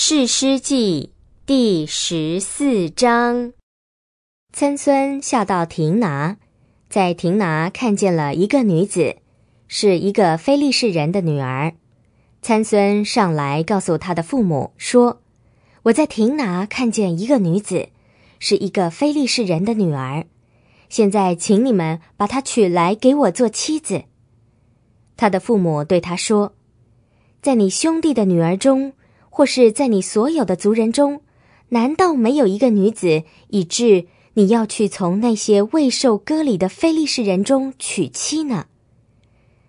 是师记》第十四章，参孙下到亭拿，在亭拿看见了一个女子，是一个非利士人的女儿。参孙上来告诉他的父母说：“我在亭拿看见一个女子，是一个非利士人的女儿，现在请你们把她娶来给我做妻子。”他的父母对他说：“在你兄弟的女儿中。”或是在你所有的族人中，难道没有一个女子，以致你要去从那些未受割礼的非利士人中娶妻呢？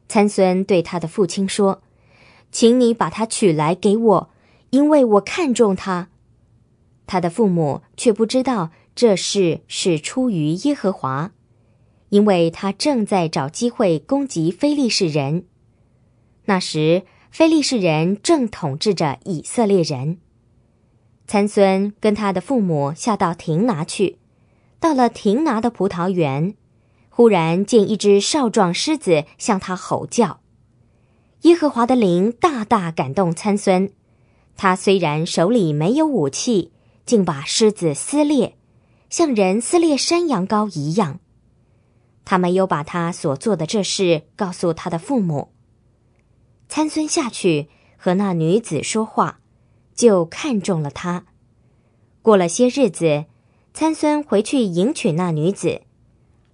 参孙对他的父亲说：“请你把她娶来给我，因为我看中她。”他的父母却不知道这事是出于耶和华，因为他正在找机会攻击非利士人。那时。非利士人正统治着以色列人。参孙跟他的父母下到亭拿去，到了亭拿的葡萄园，忽然见一只少壮狮子向他吼叫。耶和华的灵大大感动参孙，他虽然手里没有武器，竟把狮子撕裂，像人撕裂山羊羔一样。他没有把他所做的这事告诉他的父母。参孙下去和那女子说话，就看中了她。过了些日子，参孙回去迎娶那女子。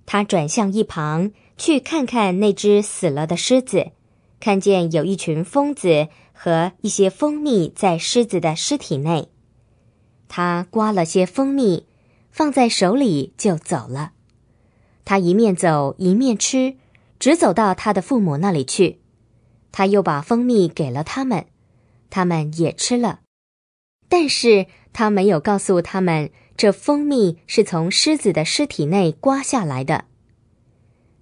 他转向一旁去看看那只死了的狮子，看见有一群蜂子和一些蜂蜜在狮子的尸体内。他刮了些蜂蜜，放在手里就走了。他一面走一面吃，直走到他的父母那里去。他又把蜂蜜给了他们，他们也吃了，但是他没有告诉他们这蜂蜜是从狮子的尸体内刮下来的。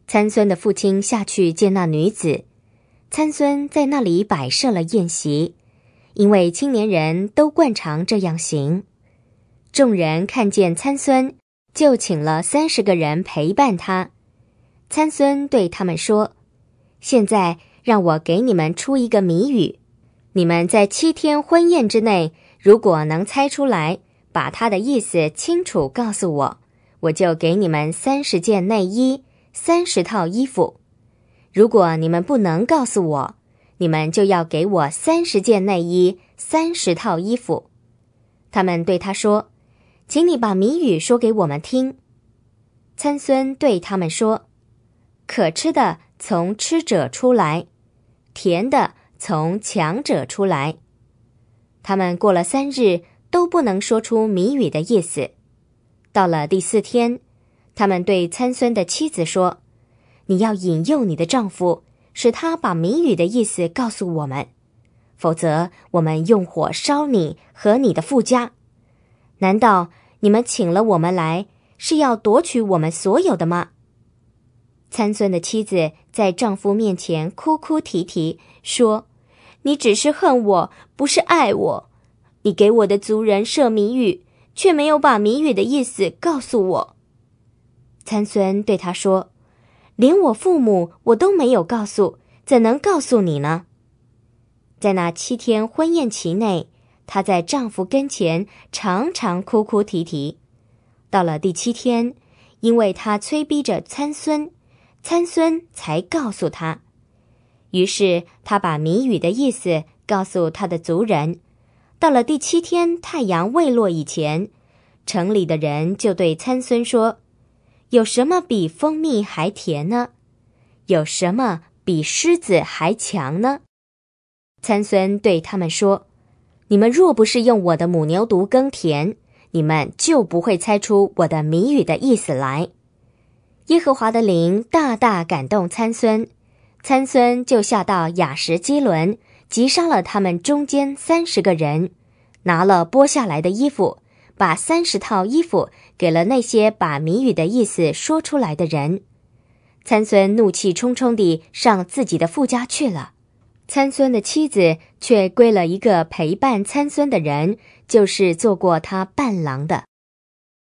参孙的父亲下去见那女子，参孙在那里摆设了宴席，因为青年人都惯常这样行。众人看见参孙，就请了三十个人陪伴他。参孙对他们说：“现在。”让我给你们出一个谜语，你们在七天婚宴之内，如果能猜出来，把它的意思清楚告诉我，我就给你们三十件内衣，三十套衣服。如果你们不能告诉我，你们就要给我三十件内衣，三十套衣服。他们对他说：“请你把谜语说给我们听。”参孙对他们说：“可吃的从吃者出来。”甜的从强者出来，他们过了三日都不能说出谜语的意思。到了第四天，他们对参孙的妻子说：“你要引诱你的丈夫，使他把谜语的意思告诉我们，否则我们用火烧你和你的富家。难道你们请了我们来是要夺取我们所有的吗？”参孙的妻子在丈夫面前哭哭啼啼说：“你只是恨我，不是爱我。你给我的族人设谜语，却没有把谜语的意思告诉我。”参孙对他说：“连我父母我都没有告诉，怎能告诉你呢？”在那七天婚宴期内，她在丈夫跟前常常哭哭啼啼。到了第七天，因为她催逼着参孙。参孙才告诉他。于是他把谜语的意思告诉他的族人。到了第七天太阳未落以前，城里的人就对参孙说：“有什么比蜂蜜还甜呢？有什么比狮子还强呢？”参孙对他们说：“你们若不是用我的母牛犊耕田，你们就不会猜出我的谜语的意思来。”耶和华的灵大大感动参孙，参孙就下到雅什基伦，击杀了他们中间三十个人，拿了剥下来的衣服，把三十套衣服给了那些把谜语的意思说出来的人。参孙怒气冲冲地上自己的父家去了，参孙的妻子却归了一个陪伴参孙的人，就是做过他伴郎的。